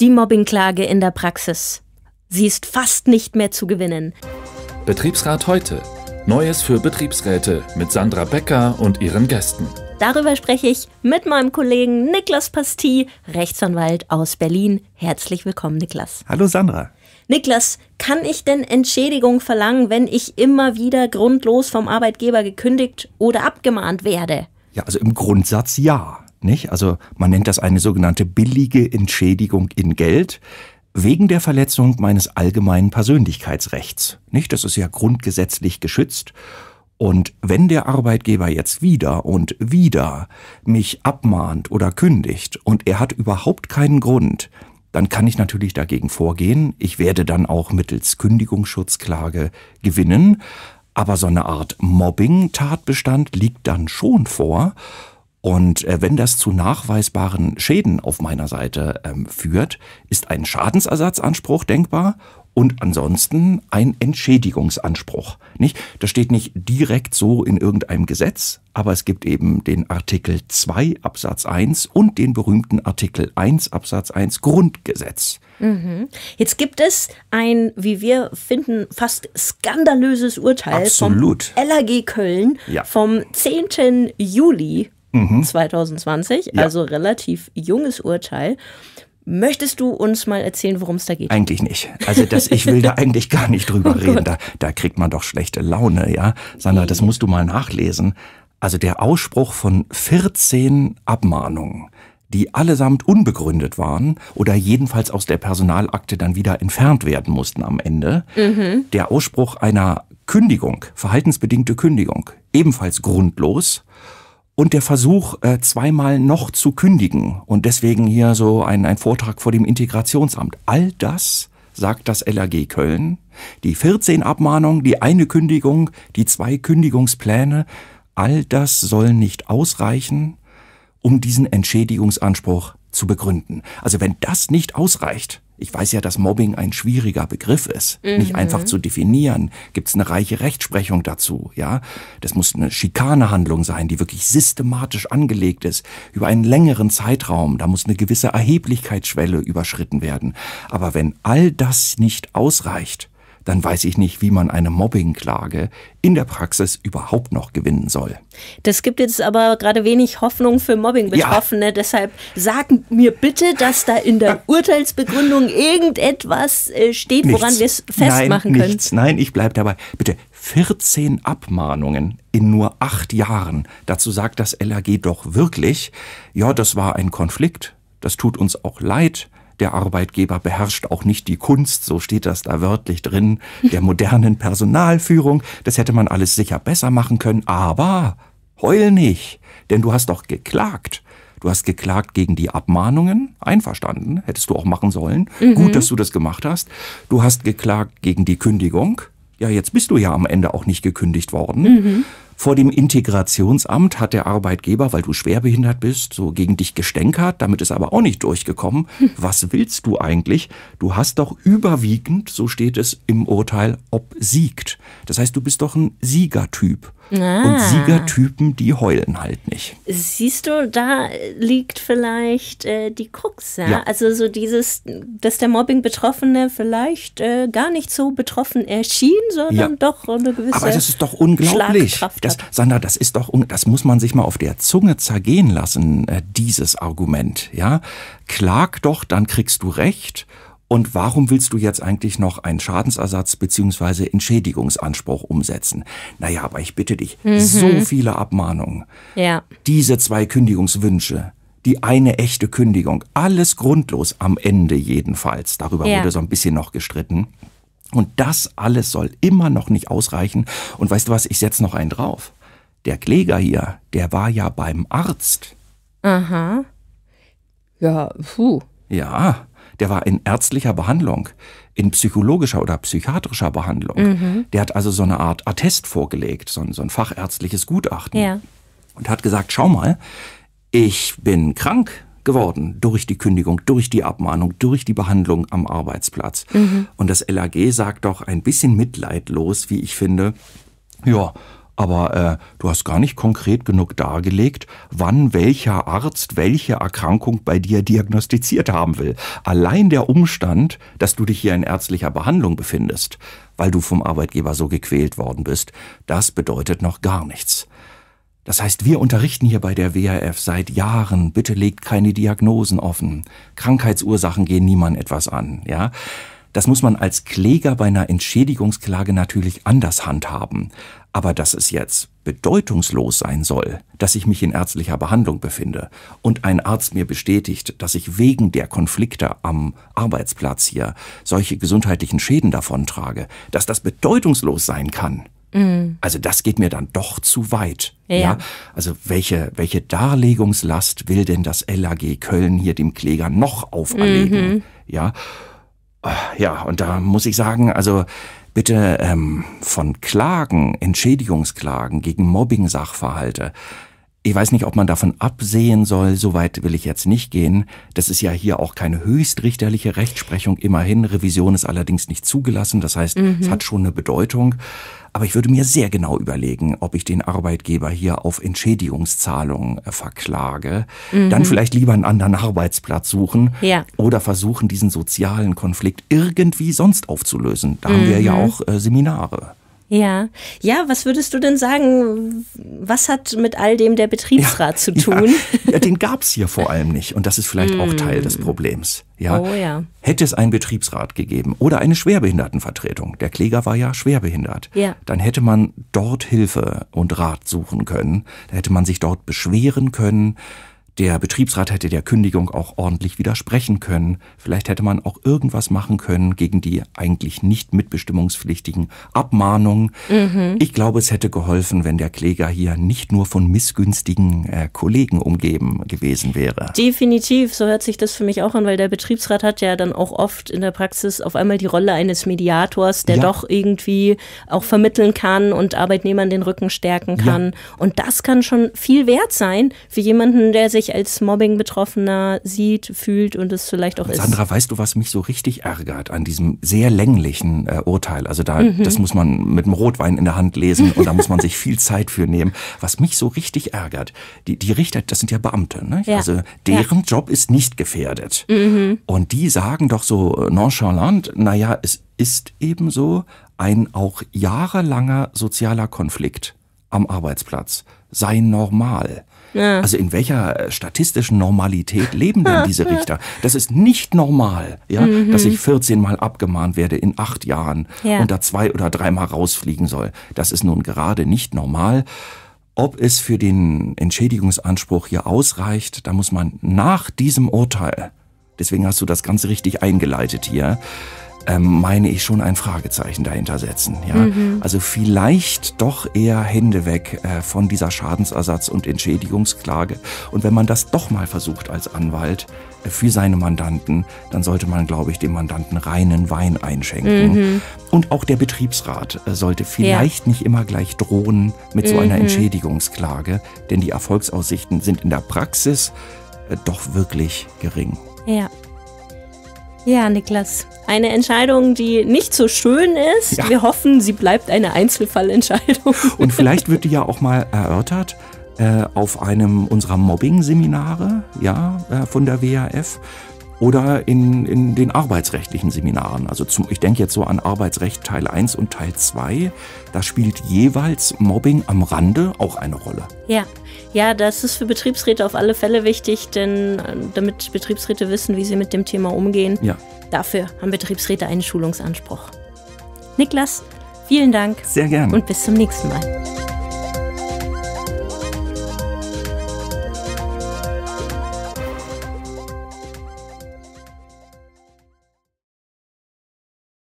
Die Mobbingklage in der Praxis. Sie ist fast nicht mehr zu gewinnen. Betriebsrat heute. Neues für Betriebsräte mit Sandra Becker und ihren Gästen. Darüber spreche ich mit meinem Kollegen Niklas Pasti, Rechtsanwalt aus Berlin. Herzlich willkommen, Niklas. Hallo, Sandra. Niklas, kann ich denn Entschädigung verlangen, wenn ich immer wieder grundlos vom Arbeitgeber gekündigt oder abgemahnt werde? Ja, also im Grundsatz ja. Nicht? Also man nennt das eine sogenannte billige Entschädigung in Geld wegen der Verletzung meines allgemeinen Persönlichkeitsrechts. Nicht? Das ist ja grundgesetzlich geschützt. Und wenn der Arbeitgeber jetzt wieder und wieder mich abmahnt oder kündigt und er hat überhaupt keinen Grund, dann kann ich natürlich dagegen vorgehen. Ich werde dann auch mittels Kündigungsschutzklage gewinnen. Aber so eine Art Mobbing-Tatbestand liegt dann schon vor. Und äh, wenn das zu nachweisbaren Schäden auf meiner Seite ähm, führt, ist ein Schadensersatzanspruch denkbar und ansonsten ein Entschädigungsanspruch. Nicht? Das steht nicht direkt so in irgendeinem Gesetz, aber es gibt eben den Artikel 2 Absatz 1 und den berühmten Artikel 1 Absatz 1 Grundgesetz. Mhm. Jetzt gibt es ein, wie wir finden, fast skandalöses Urteil Absolut. vom LAG Köln ja. vom 10. Juli mhm. 2020, ja. also relativ junges Urteil. Möchtest du uns mal erzählen, worum es da geht? Eigentlich nicht. Also das, ich will da eigentlich gar nicht drüber oh reden. Da, da kriegt man doch schlechte Laune, ja. Sondern das musst du mal nachlesen. Also der Ausspruch von 14 Abmahnungen, die allesamt unbegründet waren oder jedenfalls aus der Personalakte dann wieder entfernt werden mussten am Ende. Mhm. Der Ausspruch einer Kündigung, verhaltensbedingte Kündigung, ebenfalls grundlos und der Versuch, äh, zweimal noch zu kündigen und deswegen hier so ein, ein Vortrag vor dem Integrationsamt. All das sagt das LAG Köln. Die 14 Abmahnungen, die eine Kündigung, die zwei Kündigungspläne, all das soll nicht ausreichen, um diesen Entschädigungsanspruch zu begründen. Also wenn das nicht ausreicht, ich weiß ja, dass Mobbing ein schwieriger Begriff ist, mhm. nicht einfach zu definieren. Gibt es eine reiche Rechtsprechung dazu? Ja, das muss eine Schikanehandlung sein, die wirklich systematisch angelegt ist über einen längeren Zeitraum. Da muss eine gewisse Erheblichkeitsschwelle überschritten werden. Aber wenn all das nicht ausreicht, dann weiß ich nicht, wie man eine Mobbingklage in der Praxis überhaupt noch gewinnen soll. Das gibt jetzt aber gerade wenig Hoffnung für Mobbing-Betroffene. Ja. Deshalb sag mir bitte, dass da in der Urteilsbegründung irgendetwas äh, steht, nichts. woran wir es festmachen Nein, können. Nichts. Nein, ich bleibe dabei. Bitte 14 Abmahnungen in nur acht Jahren. Dazu sagt das LAG doch wirklich, ja, das war ein Konflikt. Das tut uns auch leid. Der Arbeitgeber beherrscht auch nicht die Kunst, so steht das da wörtlich drin, der modernen Personalführung. Das hätte man alles sicher besser machen können, aber heul nicht, denn du hast doch geklagt. Du hast geklagt gegen die Abmahnungen, einverstanden, hättest du auch machen sollen. Mhm. Gut, dass du das gemacht hast. Du hast geklagt gegen die Kündigung. Ja, jetzt bist du ja am Ende auch nicht gekündigt worden. Mhm. Vor dem Integrationsamt hat der Arbeitgeber, weil du schwerbehindert bist, so gegen dich gestänkert. Damit ist aber auch nicht durchgekommen. Hm. Was willst du eigentlich? Du hast doch überwiegend, so steht es im Urteil, obsiegt. Das heißt, du bist doch ein Siegertyp. Ah. Und Siegertypen, die heulen halt nicht. Siehst du, da liegt vielleicht äh, die Krux, ja? ja? Also so dieses, dass der Mobbing-Betroffene vielleicht äh, gar nicht so betroffen erschien, sondern ja. doch eine gewisse Aber das ist doch unglaublich ist, Sandra, das ist doch, das muss man sich mal auf der Zunge zergehen lassen, äh, dieses Argument, ja. Klag doch, dann kriegst du Recht. Und warum willst du jetzt eigentlich noch einen Schadensersatz beziehungsweise Entschädigungsanspruch umsetzen? Naja, aber ich bitte dich, mhm. so viele Abmahnungen. Ja. Diese zwei Kündigungswünsche, die eine echte Kündigung. Alles grundlos am Ende jedenfalls. Darüber ja. wurde so ein bisschen noch gestritten. Und das alles soll immer noch nicht ausreichen. Und weißt du was, ich setze noch einen drauf. Der Kläger hier, der war ja beim Arzt. Aha. Ja, puh. Ja, der war in ärztlicher Behandlung, in psychologischer oder psychiatrischer Behandlung. Mhm. Der hat also so eine Art Attest vorgelegt, so ein, so ein fachärztliches Gutachten. Ja. Und hat gesagt, schau mal, ich bin krank, geworden durch die Kündigung, durch die Abmahnung, durch die Behandlung am Arbeitsplatz. Mhm. Und das LAG sagt doch ein bisschen mitleidlos, wie ich finde, ja, aber äh, du hast gar nicht konkret genug dargelegt, wann welcher Arzt welche Erkrankung bei dir diagnostiziert haben will. Allein der Umstand, dass du dich hier in ärztlicher Behandlung befindest, weil du vom Arbeitgeber so gequält worden bist, das bedeutet noch gar nichts. Das heißt, wir unterrichten hier bei der WRF seit Jahren, bitte legt keine Diagnosen offen. Krankheitsursachen gehen niemand etwas an, ja. Das muss man als Kläger bei einer Entschädigungsklage natürlich anders handhaben. Aber dass es jetzt bedeutungslos sein soll, dass ich mich in ärztlicher Behandlung befinde und ein Arzt mir bestätigt, dass ich wegen der Konflikte am Arbeitsplatz hier solche gesundheitlichen Schäden davontrage, dass das bedeutungslos sein kann, Mhm. Also das geht mir dann doch zu weit. Ja. ja. Also welche, welche Darlegungslast will denn das LAG Köln hier dem Kläger noch auferlegen? Mhm. Ja. Ja, und da muss ich sagen, also bitte ähm, von Klagen, Entschädigungsklagen gegen Mobbing-Sachverhalte, ich weiß nicht, ob man davon absehen soll, soweit will ich jetzt nicht gehen. Das ist ja hier auch keine höchstrichterliche Rechtsprechung, immerhin. Revision ist allerdings nicht zugelassen, das heißt, mhm. es hat schon eine Bedeutung. Aber ich würde mir sehr genau überlegen, ob ich den Arbeitgeber hier auf Entschädigungszahlungen äh, verklage. Mhm. Dann vielleicht lieber einen anderen Arbeitsplatz suchen ja. oder versuchen, diesen sozialen Konflikt irgendwie sonst aufzulösen. Da mhm. haben wir ja mhm. auch äh, Seminare. Ja, ja, was würdest du denn sagen? Was hat mit all dem der Betriebsrat ja, zu tun? Ja, ja den gab es hier vor allem nicht. Und das ist vielleicht mm. auch Teil des hm. Problems. Ja, oh, ja. Hätte es einen Betriebsrat gegeben oder eine Schwerbehindertenvertretung, der Kläger war ja schwerbehindert, ja. dann hätte man dort Hilfe und Rat suchen können. Da hätte man sich dort beschweren können. Der Betriebsrat hätte der Kündigung auch ordentlich widersprechen können. Vielleicht hätte man auch irgendwas machen können gegen die eigentlich nicht mitbestimmungspflichtigen Abmahnungen. Mhm. Ich glaube, es hätte geholfen, wenn der Kläger hier nicht nur von missgünstigen äh, Kollegen umgeben gewesen wäre. Definitiv, so hört sich das für mich auch an, weil der Betriebsrat hat ja dann auch oft in der Praxis auf einmal die Rolle eines Mediators, der ja. doch irgendwie auch vermitteln kann und Arbeitnehmern den Rücken stärken kann. Ja. Und das kann schon viel wert sein für jemanden, der sich als Mobbing-Betroffener sieht, fühlt und es vielleicht auch Sandra, ist. Sandra, weißt du, was mich so richtig ärgert an diesem sehr länglichen äh, Urteil? Also da, mhm. das muss man mit dem Rotwein in der Hand lesen und da muss man sich viel Zeit für nehmen. Was mich so richtig ärgert, die, die Richter, das sind ja Beamte, ne? Ja. also deren ja. Job ist nicht gefährdet. Mhm. Und die sagen doch so nonchalant, naja, es ist eben so ein auch jahrelanger sozialer Konflikt am Arbeitsplatz sei normal. Ja. Also in welcher äh, statistischen Normalität leben denn diese Richter? Das ist nicht normal, ja, mhm. dass ich 14 Mal abgemahnt werde in acht Jahren ja. und da zwei oder dreimal rausfliegen soll. Das ist nun gerade nicht normal. Ob es für den Entschädigungsanspruch hier ausreicht, da muss man nach diesem Urteil, deswegen hast du das ganz richtig eingeleitet hier, ähm, meine ich schon ein Fragezeichen dahinter setzen. Ja? Mhm. Also vielleicht doch eher Hände weg äh, von dieser Schadensersatz- und Entschädigungsklage. Und wenn man das doch mal versucht als Anwalt äh, für seine Mandanten, dann sollte man, glaube ich, dem Mandanten reinen Wein einschenken. Mhm. Und auch der Betriebsrat äh, sollte vielleicht ja. nicht immer gleich drohen mit so einer mhm. Entschädigungsklage, denn die Erfolgsaussichten sind in der Praxis doch wirklich gering. Ja. Ja, Niklas, eine Entscheidung, die nicht so schön ist. Ja. Wir hoffen, sie bleibt eine Einzelfallentscheidung. Und vielleicht wird die ja auch mal erörtert äh, auf einem unserer Mobbing-Seminare ja, äh, von der WAF oder in, in den arbeitsrechtlichen Seminaren. Also zum, ich denke jetzt so an Arbeitsrecht Teil 1 und Teil 2. Da spielt jeweils Mobbing am Rande auch eine Rolle. Ja, ja, das ist für Betriebsräte auf alle Fälle wichtig, denn äh, damit Betriebsräte wissen, wie sie mit dem Thema umgehen, ja. dafür haben Betriebsräte einen Schulungsanspruch. Niklas, vielen Dank. Sehr gerne. Und bis zum nächsten Mal.